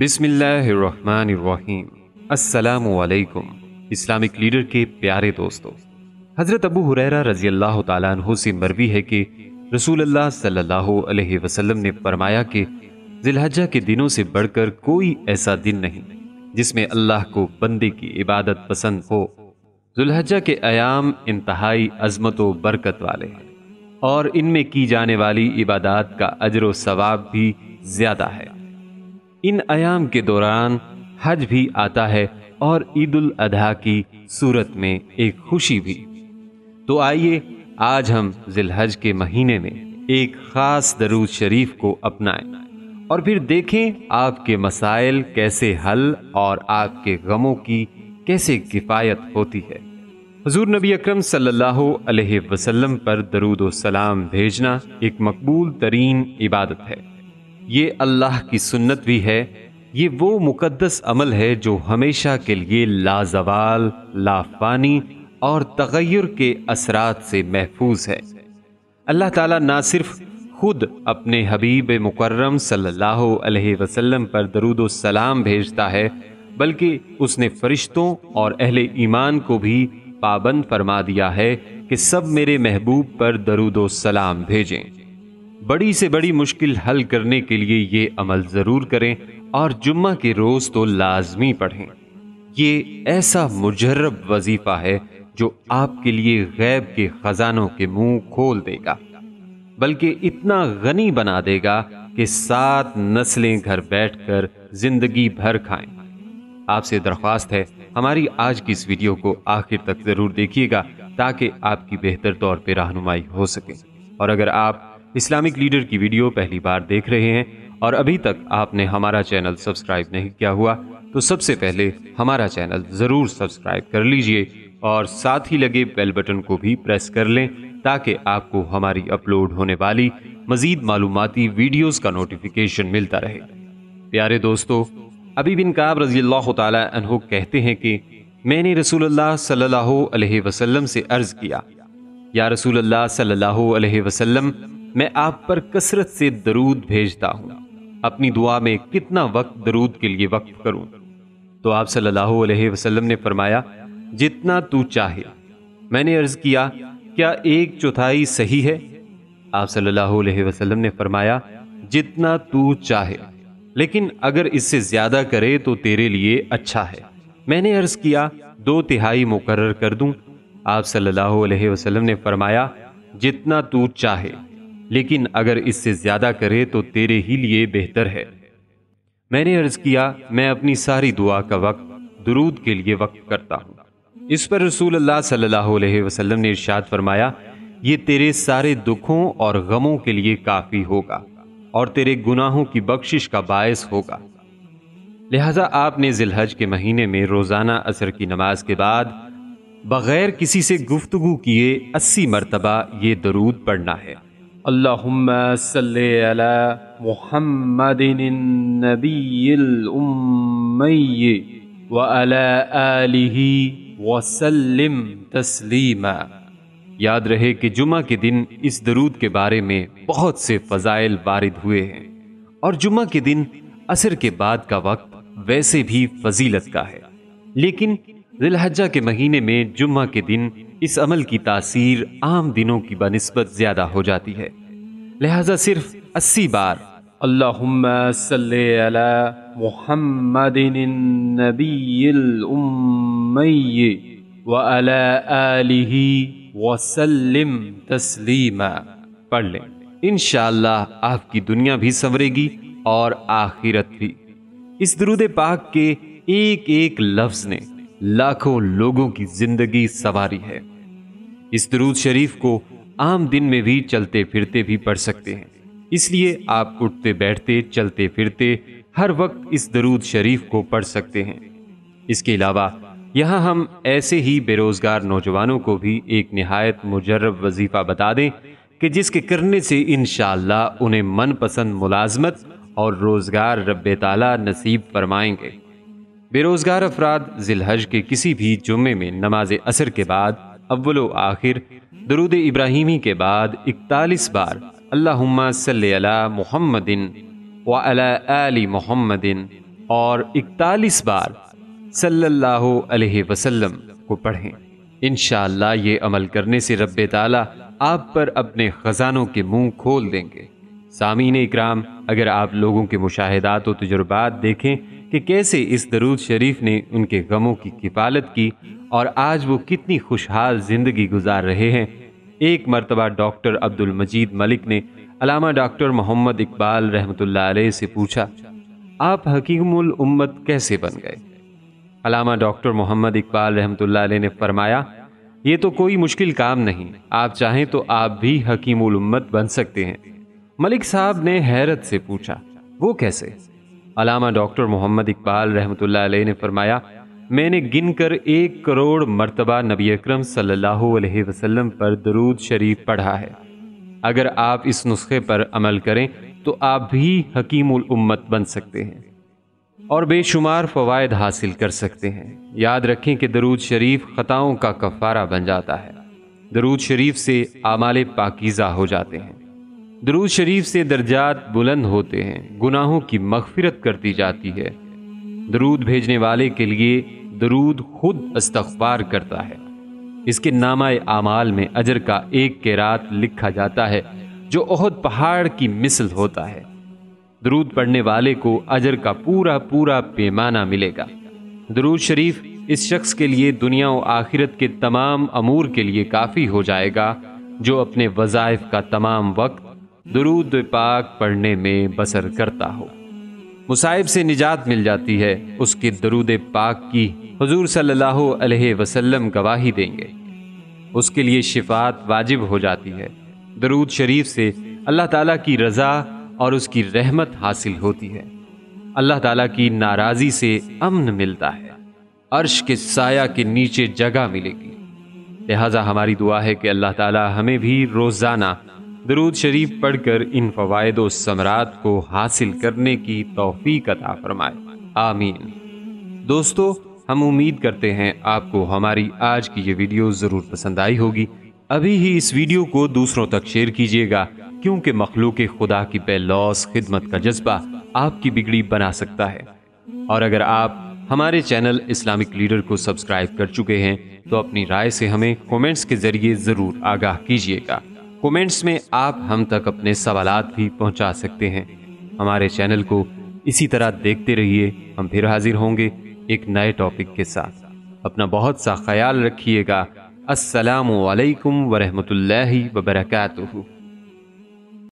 बिसमीम् अल्लाम Islamic leader के प्यारे दोस्तों हज़रत अबू हुरैरा रजी अल्लाह तु से मरवी है कि रसूल अल्लाह सल्लल्लाहु वसल्लम ने फरमाया कि जिलहजा के दिनों से बढ़कर कोई ऐसा दिन नहीं जिसमें अल्लाह को बंदे की इबादत पसंद हो जुलहजा के आयाम इंतहाई अजमत व बरकत वाले हैं और इनमें की जाने वाली इबादत का अजर व सवाब भी ज़्यादा है इन आयाम के दौरान हज भी आता है और ईद उल अधा की सूरत में एक खुशी भी तो आइए आज हम जिलहज के महीने में एक खास दरूद शरीफ को अपनाएं और फिर देखें आपके मसाइल कैसे हल और आपके गमों की कैसे किफ़ायत होती है हजूर नबी अकरम सल्लल्लाहु अलैहि वसल्लम पर दरूद सलाम भेजना एक मकबूल तरीन इबादत है ये अल्लाह की सुन्नत भी है ये वो मुकद्दस अमल है जो हमेशा के लिए लाजवाल लाफानी और तगैर के असरात से महफूज है अल्लाह ताला ना सिर्फ खुद अपने हबीब मुकर्रम सल्लल्लाहु अलैहि वसल्लम पर दरूद सलाम भेजता है बल्कि उसने फरिश्तों और अहले ईमान को भी पाबंद फरमा दिया है कि सब मेरे महबूब पर दरूद सलाम भेजें बड़ी से बड़ी मुश्किल हल करने के लिए ये अमल ज़रूर करें और जुम्मा के रोज़ तो लाजमी पढ़ें ये ऐसा मुजरब वजीफ़ा है जो आपके लिए गैब के ख़जानों के मुंह खोल देगा बल्कि इतना गनी बना देगा कि सात नस्लें घर बैठकर ज़िंदगी भर खाएं आपसे दरख्वास्त है हमारी आज की इस वीडियो को आखिर तक ज़रूर देखिएगा ताकि आपकी बेहतर तौर पर रहनुमाई हो सके और अगर आप इस्लामिक लीडर की वीडियो पहली बार देख रहे हैं और अभी तक आपने हमारा चैनल सब्सक्राइब नहीं किया हुआ तो सबसे पहले हमारा चैनल ज़रूर सब्सक्राइब कर लीजिए और साथ ही लगे बेल बटन को भी प्रेस कर लें ताकि आपको हमारी अपलोड होने वाली मज़ीद मालूमती वीडियोज़ का नोटिफिकेशन मिलता रहे प्यारे दोस्तों अभी बिन काब रजी अल्लाह कहते हैं कि मैंने रसूल सल्ला वसलम से अर्ज़ किया या रसूल सल्ला वसलम मैं आप पर कसरत से दरूद भेजता हूँ अपनी दुआ में कितना वक्त दरूद के लिए वक्त करूं तो आप सल्लल्लाहु अलैहि वसल्लम ने फरमाया जितना तू चाहे मैंने अर्ज किया क्या एक चौथाई सही है आप सल्लल्लाहु अलैहि वसल्लम ने फरमाया जितना तू चाहे लेकिन अगर इससे ज्यादा करे तो तेरे लिए अच्छा है मैंने अर्ज किया दो तिहाई मुकर्र कर दूं आप सल्लल्लाहु अलैहि वसल्लम ने फरमाया जितना तू चाहे लेकिन अगर इससे ज्यादा करे तो तेरे ही लिए बेहतर है मैंने अर्ज किया मैं अपनी सारी दुआ का वक्त दुरूद के लिए वक्त करता हूँ इस पर रसूल अल्लाह सल्लल्लाहु अलैहि वसल्लम ने इरशाद फरमाया ये तेरे सारे दुखों और गमों के लिए काफ़ी होगा और तेरे गुनाहों की बख्शिश का बायस होगा लिहाजा आपने जिलहज के महीने में रोज़ाना असर की नमाज के बाद बग़ैर किसी से गुफ्तगु किए अस्सी मरतबा ये दरूद पढ़ना है اللهم صل على محمد النبي उम्मी وعلى अला وسلم تسليما याद रहे कि जुमा के दिन इस दरूद के बारे में बहुत से फ़जाइल वारिद हुए हैं और जुमा के दिन असर के बाद का वक्त वैसे भी फजीलत का है लेकिन दिलहजा के महीने में जुम्मा के दिन इस अमल की तासीर आम दिनों की बनस्बत ज़्यादा हो जाती है लिहाजा सिर्फ अस्सी बार अल्ला मोहम्मद वसलम पढ़ लें इन आपकी दुनिया भी संवरेगी और आखिरत भी इस दरूद पाक के एक एक लफ्ज ने लाखों लोगों की जिंदगी सवारी है इस दरूद शरीफ को आम दिन में भी चलते फिरते भी पढ़ सकते हैं इसलिए आप उठते बैठते चलते फिरते हर वक्त इस दरूद शरीफ को पढ़ सकते हैं इसके अलावा यहाँ हम ऐसे ही बेरोज़गार नौजवानों को भी एक नहायत मुजरब वजीफ़ा बता दें कि जिसके करने से इन उन्हें मनपसंद मुलाजमत और रोज़गार रब ताला नसीब फरमाएंगे बेरोज़गार अफराद जिलहज के किसी भी जुम्मे में नमाज असर के बाद अव्वल आखिर दरुद इब्राहिमी के बाद इकतालीस बार अल्लाहुम्मा सल्ली अला मुहम्मदिन व अला आली मुहम्मदिन और इकतालीस बार सल्लल्लाहु अलैहि वसल्लम को पढ़ें इन ये अमल करने से रब ताला आप पर अपने ख़जानों के मुंह खोल देंगे सामीन इकराम अगर आप लोगों के मुशाहदात और तजुर्बात देखें कि कैसे इस दरूद शरीफ ने उनके गमों की किफालत की और आज वो कितनी खुशहाल ज़िंदगी गुजार रहे हैं एक मरतबा डॉक्टर अब्दुल मजीद मलिक ने अलामा डॉक्टर मोहम्मद इकबाल रहमत अलैह से पूछा आप हकीमुल उम्मत कैसे बन गए अलामा डॉक्टर मोहम्मद इकबाल रहमत अलैह ने फरमाया ये तो कोई मुश्किल काम नहीं आप चाहें तो आप भी हकीमुल उम्मत बन सकते हैं मलिक साहब ने हैरत से पूछा वो कैसे अलामा डॉक्टर मोहम्मद इकबाल रहमत ने फरमाया मैंने गिनकर एक करोड़ मरतबा नबी अक्रम सल्लल्लाहु वसल्लम पर दरूद शरीफ पढ़ा है अगर आप इस नुस्खे पर अमल करें तो आप भी हकीमुल उम्मत बन सकते हैं और बेशुमार फ़वाद हासिल कर सकते हैं याद रखें कि दरूद शरीफ ख़ताओं का कफ़ारा बन जाता है दरूद शरीफ से आमाले पाकिज़ा हो जाते हैं दरूद शरीफ से दर्जात बुलंद होते हैं गुनाहों की मगफिरत कर दी जाती है दरूद भेजने वाले के लिए दरूद खुद अस्तवार करता है इसके नामा आमाल में अजर का एक के रात लिखा जाता है जो ओहद पहाड़ की मिसल होता है दरूद पढ़ने वाले को अजर का पूरा पूरा पैमाना मिलेगा दरूद शरीफ इस शख्स के लिए दुनिया और आखिरत के तमाम अमूर के लिए काफ़ी हो जाएगा जो अपने वज़ायफ का तमाम वक्त दरूद पाक पढ़ने में बसर करता हो मुसाइब से निजात मिल जाती है उसके दरूद पाक की हजूर सल्लल्लाहु अलैहि वसल्लम गवाही देंगे उसके लिए शिफात वाजिब हो जाती है दरूद शरीफ से अल्लाह ताला की रज़ा और उसकी रहमत हासिल होती है अल्लाह ताला की नाराज़ी से अमन मिलता है अर्श के साया के नीचे जगह मिलेगी लिहाजा हमारी दुआ है कि अल्लाह ताला हमें भी रोज़ाना दरूद शरीफ पढ़कर इन फ़वाद समरात को हासिल करने की तोफ़ी अदा फरमाए आमीन दोस्तों हम उम्मीद करते हैं आपको हमारी आज की ये वीडियो ज़रूर पसंद आई होगी अभी ही इस वीडियो को दूसरों तक शेयर कीजिएगा क्योंकि मखलूक खुदा की बेलौस खिदमत का जज्बा आपकी बिगड़ी बना सकता है और अगर आप हमारे चैनल इस्लामिक लीडर को सब्सक्राइब कर चुके हैं तो अपनी राय से हमें कमेंट्स के ज़रिए ज़रूर आगाह कीजिएगा कमेंट्स में आप हम तक अपने सवाल भी पहुंचा सकते हैं हमारे चैनल को इसी तरह देखते रहिए हम फिर हाजिर होंगे एक नए टॉपिक के साथ अपना बहुत सा ख्याल रखिएगा असलकम वरहमल वबरकू